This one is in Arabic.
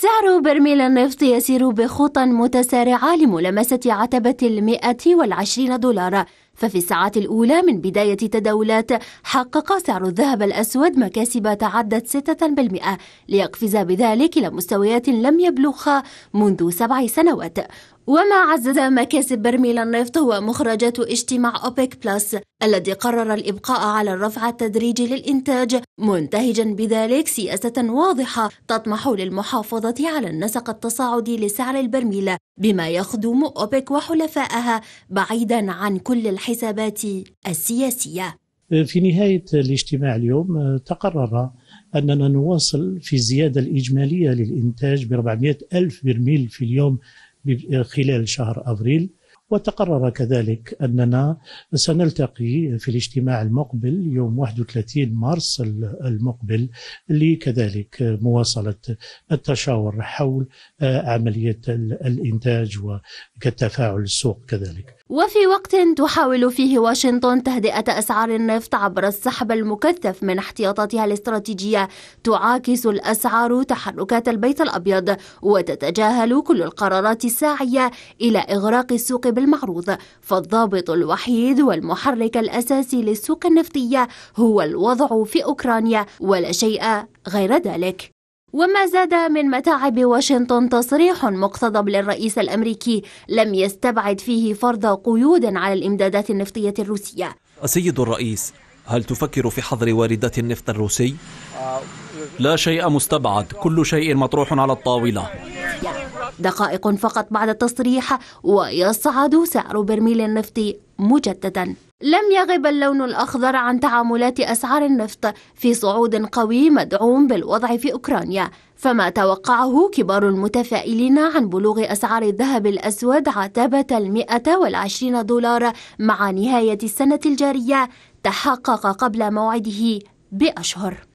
سعر برميل النفط يسير بخطى متسارعة لملامسة عتبة المئة والعشرين دولار ففي الساعات الأولى من بداية تداولات حقق سعر الذهب الأسود مكاسب تعدت 6% ليقفز بذلك إلى مستويات لم يبلغها منذ سبع سنوات وما عزز مكاسب برميل النفط هو مخرجات اجتماع أوبيك بلس الذي قرر الإبقاء على الرفع التدريجي للإنتاج منتهجا بذلك سياسة واضحة تطمح للمحافظة على النسق التصاعدي لسعر البرميل بما يخدم أوبيك وحلفائها بعيدا عن كل الحاجة الحسابات السياسية في نهاية الاجتماع اليوم آه، تقرر أننا نواصل في الزيادة الإجمالية للإنتاج ب 400 ألف برميل في اليوم خلال شهر أبريل وتقرر كذلك أننا سنلتقي في الاجتماع المقبل يوم 31 مارس المقبل لكذلك مواصلة التشاور حول آه، عملية الإنتاج وكالتفاعل السوق كذلك وفي وقت تحاول فيه واشنطن تهدئة أسعار النفط عبر السحب المكثف من احتياطاتها الاستراتيجية تعاكس الأسعار تحركات البيت الأبيض وتتجاهل كل القرارات الساعية إلى إغراق السوق بالمعروض فالضابط الوحيد والمحرك الأساسي للسوق النفطية هو الوضع في أوكرانيا ولا شيء غير ذلك وما زاد من متاعب واشنطن تصريح مقتضب للرئيس الامريكي لم يستبعد فيه فرض قيود على الامدادات النفطيه الروسيه. السيد الرئيس، هل تفكر في حظر واردات النفط الروسي؟ لا شيء مستبعد، كل شيء مطروح على الطاوله. دقائق فقط بعد التصريح ويصعد سعر برميل النفط مجددا. لم يغب اللون الأخضر عن تعاملات أسعار النفط في صعود قوي مدعوم بالوضع في أوكرانيا فما توقعه كبار المتفائلين عن بلوغ أسعار الذهب الأسود عتبة المئة والعشرين دولار مع نهاية السنة الجارية تحقق قبل موعده بأشهر